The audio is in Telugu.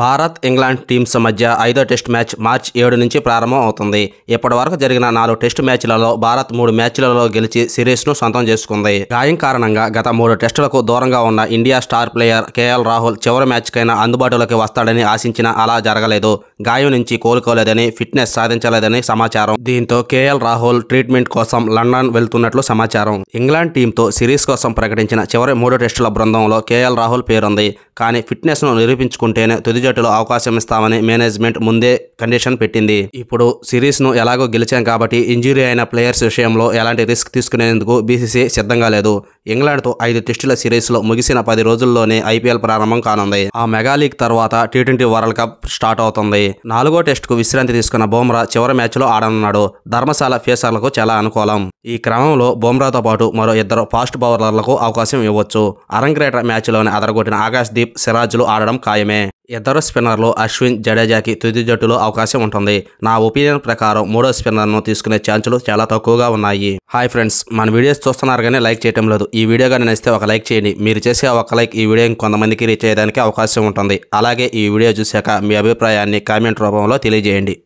భారత్ ఇంగ్లాండ్ టీమ్స్ మధ్య ఐదో టెస్ట్ మ్యాచ్ మార్చ్ ఏడు నుంచి ప్రారంభం అవుతుంది ఇప్పటి వరకు జరిగిన నాలుగు టెస్ట్ మ్యాచ్లలో భారత్ మూడు మ్యాచ్లలో గెలిచి సిరీస్ను సొంతం చేసుకుంది గాయం కారణంగా గత మూడు టెస్టులకు దూరంగా ఉన్న India star player KL Rahul చివరి మ్యాచ్కైనా అందుబాటులోకి వస్తాడని ఆశించినా అలా జరగలేదు గాయం నుంచి కోలుకోలేదని ఫిట్నెస్ సాధించలేదని సమాచారం దీంతో కేఎల్ రాహుల్ ట్రీట్మెంట్ కోసం లండన్ వెళ్తున్నట్లు సమాచారం ఇంగ్లాండ్ టీంతో సిరీస్ కోసం ప్రకటించిన చివరి మూడు టెస్టుల బృందంలో కేఎల్ రాహుల్ పేరుంది కానీ ఫిట్నెస్ను నిరూపించుకుంటేనే తుది జట్టులో అవకాశం ఇస్తామని మేనేజ్మెంట్ ముందే కండిషన్ పెట్టింది ఇప్పుడు సిరీస్ను ఎలాగో గెలిచాం కాబట్టి ఇంజురీ అయిన ప్లేయర్స్ విషయంలో ఎలాంటి రిస్క్ తీసుకునేందుకు బీసీసీ సిద్ధంగా లేదు ఇంగ్లాండ్తో ఐదు టెస్టుల సిరీస్లో ముగిసిన పది రోజుల్లోనే ఐపీఎల్ ప్రారంభం కానుంది ఆ మెగాలీగ్ తర్వాత T twenty world cup start అవుతుంది నాలుగో టెస్టుకు విశ్రాంతి తీసుకున్న బోమ్రా చివరి మ్యాచ్లో ఆడనున్నాడు ధర్మశాల ఫేసర్లకు చాలా అనుకూలం ఈ క్రమంలో బోమ్రాతో పాటు మరో ఇద్దరు ఫాస్ట్ బౌలర్లకు అవకాశం ఇవ్వచ్చు అరంగ్రేటర్ మ్యాచ్లోనే అదరగొట్టిన ఆకాశ్దీప్ సిరాజ్లు ఆడడం ఖాయమే ఇద్దరు స్పిన్నర్లు అశ్విన్ జడేజాకి తుది జట్టులో అవకాశం ఉంటుంది నా ఒపీనియన్ ప్రకారం మూడో స్పిన్నర్ను తీసుకునే ఛాన్సులు చాలా తక్కువగా ఉన్నాయి హాయ్ ఫ్రెండ్స్ మన వీడియోస్ చూస్తున్నారు కానీ లైక్ చేయడం లేదు ఈ వీడియో కానీ నచ్చితే ఒక లైక్ చేయండి మీరు చేసే ఒక లైక్ ఈ వీడియో కొంతమందికి రీచ్ చేయడానికి అవకాశం ఉంటుంది అలాగే ఈ వీడియో చూశాక మీ అభిప్రాయాన్ని కామెంట్ రూపంలో తెలియజేయండి